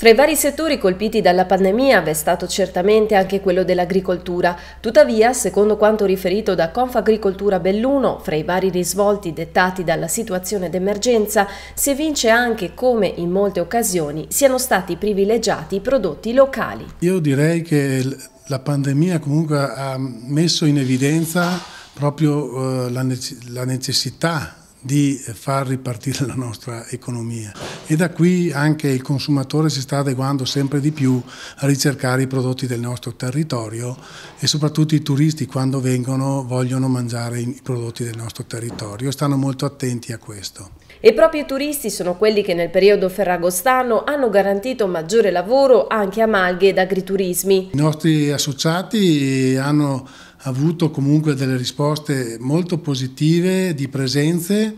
Fra i vari settori colpiti dalla pandemia è stato certamente anche quello dell'agricoltura. Tuttavia, secondo quanto riferito da Confagricoltura Belluno, fra i vari risvolti dettati dalla situazione d'emergenza, si evince anche come in molte occasioni siano stati privilegiati i prodotti locali. Io direi che la pandemia comunque ha messo in evidenza proprio eh, la necessità di far ripartire la nostra economia e da qui anche il consumatore si sta adeguando sempre di più a ricercare i prodotti del nostro territorio e soprattutto i turisti quando vengono vogliono mangiare i prodotti del nostro territorio e stanno molto attenti a questo. E proprio i turisti sono quelli che nel periodo ferragostano hanno garantito maggiore lavoro anche a malghe ed agriturismi. I nostri associati hanno avuto comunque delle risposte molto positive di presenze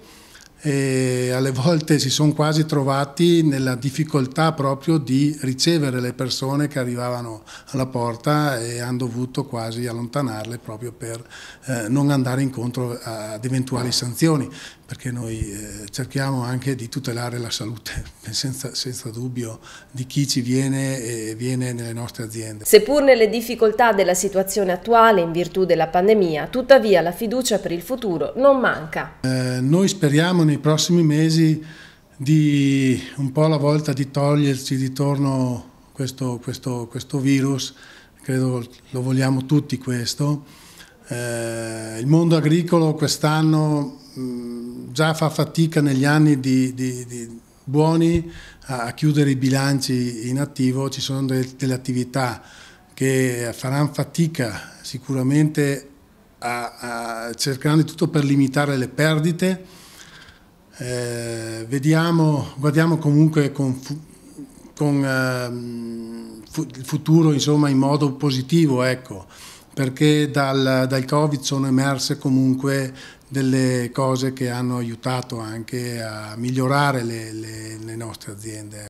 e alle volte si sono quasi trovati nella difficoltà proprio di ricevere le persone che arrivavano alla porta e hanno dovuto quasi allontanarle proprio per eh, non andare incontro ad eventuali sanzioni perché noi eh, cerchiamo anche di tutelare la salute, senza, senza dubbio, di chi ci viene e viene nelle nostre aziende. Seppur nelle difficoltà della situazione attuale in virtù della pandemia, tuttavia la fiducia per il futuro non manca. Eh, noi speriamo nei prossimi mesi di un po' alla volta di toglierci di torno questo, questo, questo virus, credo lo vogliamo tutti questo. Eh, il mondo agricolo quest'anno già fa fatica negli anni di, di, di buoni a chiudere i bilanci in attivo, ci sono delle, delle attività che faranno fatica sicuramente a, a, cercando di tutto per limitare le perdite. Eh, vediamo, guardiamo comunque con, con eh, fu, il futuro insomma, in modo positivo, ecco, perché dal, dal Covid sono emerse comunque delle cose che hanno aiutato anche a migliorare le, le, le nostre aziende.